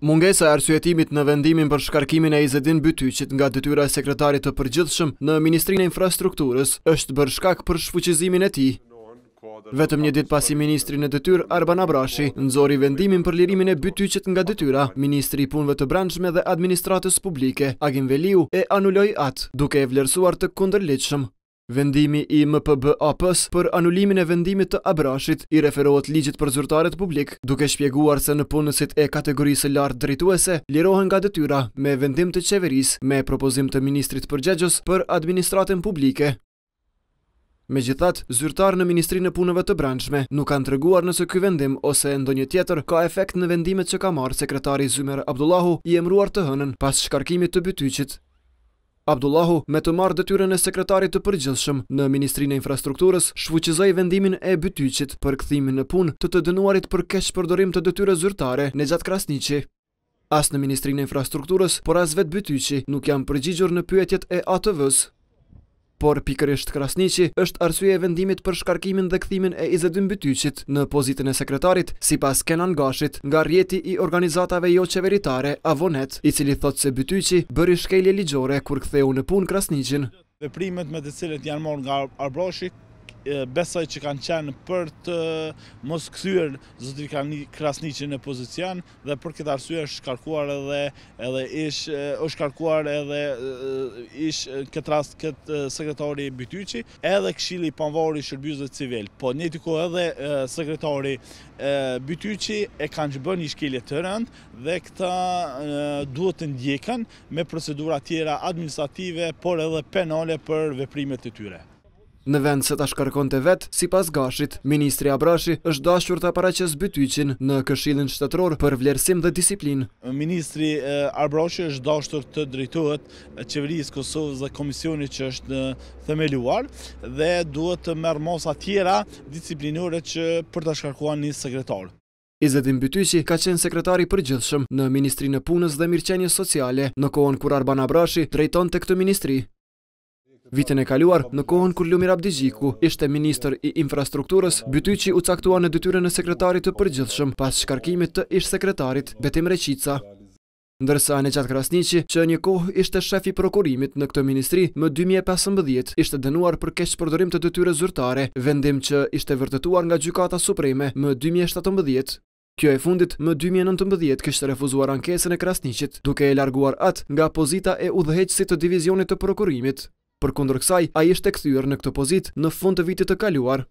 Mungesa e arsuetimit në vendimin për shkarkimin e Izedin Bytyqit nga dëtyra e sekretarit të përgjithshëm në Ministrinë e Infrastrukturës është bërë shkak për shfuqizimin e ti. Vetëm një dit pasi Ministrin e dëtyr Arban Abrashi në vendimin për lirimin e Bytyqit nga dëtyra, Ministri i punve të branqme dhe administratës publike, Agin Veliu e anulloj atë, duke e vlerësuar të kunderlitëshëm. Vendimi i MPB-APS për anulimin e vendimit të abrashit i referohet ligjit për zyrtarët publik, duke shpjeguar se në punësit e kategorisë lartë drituese, lirohen nga dëtyra me vendim të qeveris me propozim të ministrit për gjegjës për administratën publike. Me gjithat, zyrtar në Ministrinë e Punëve të branqme nuk kanë të reguar nëse kë vendim ose ndo një tjetër ka efekt në vendimet që ka marë sekretari Zymer Abdullahu i emruar të hënën pas shkarkimit të bytyqit. Abdullahu, me të marrë dëtyrën e sekretarit të përgjithshëm në Ministrinë e Infrastrukturës, shfuqizaj vendimin e bytyqit për këthimin në pun të të dënuarit për keqë përdorim të dëtyrë zyrtare në gjatë krasnici. As në Ministrinë e Infrastrukturës, por as vetë bytyqi nuk jam përgjigjur në pyetjet e atëvës Por pikërisht Krasnici është arsye e vendimit për shkarkimin dhe këthimin e izedim bëtyqit në pozitën e sekretarit, si pas Kenan Gashit nga rjeti i organizatave jo qeveritare Avonet, i cili thot se bëtyqi bëri shkelje ligjore kur këtheu në pun Krasnicin. Dhe primet me të cilët janë marrë nga Arbroshi, besoj që kanë qenë për të mos këthyër zëtri Krasnici në pozicion dhe për këtë arsye është shkarkuar edhe edhe është shkarkuar edhe ishë këtë rast këtë sekretari Bityqi edhe këshili panvori shërbjuzet civil po një të ku edhe sekretari Bityqi e kanë që bërë një shkelje të rënd dhe këta duhet të ndjekën me procedura tjera administrative por edhe penale për veprimet të tyre. Në vend se të shkarkon të vetë, si pas gashit, Ministri Abrashi është dashur të apareqes bytyqin në këshilin shtetror për vlerësim dhe disiplin. Ministri Abrashi është dashur të drejtohet qeverijës Kosovës dhe komisioni që është në themeluar dhe duhet të mërë masa tjera disiplinore që për të shkarkuan një sekretar. Izetin Bytyqi ka qenë sekretari përgjithshëm në Ministrinë Punës dhe Mirqenje Sociale në kohën kur Arban Abrashi drejton të këtë ministri. Vitën e kaluar, në kohën kur Lumir Abdijiku ishte minister i Infrastrukturës, që u caktua në dytyrën e sekretarit të përgjithshëm pas shkarkimit të ish sekretarit Betim Reqica. Ndërsa në qatë Krasnici, që një kohë ishte shefi prokurimit në këtë ministri, më 2015 ishte dënuar për keshë përdorim të dëtyre zyrtare, vendim që ishte vërtetuar nga Gjukata Supreme më 2017. Kjo e fundit, më 2019 kështë refuzuar ankesën e Krasnicit, duke e larguar atë nga pozita e udhëheqësit të divizionit të prokurimit. Për kundrë kësaj, a ishte këthyër në këtë pozit në fund të vitit të kaluar,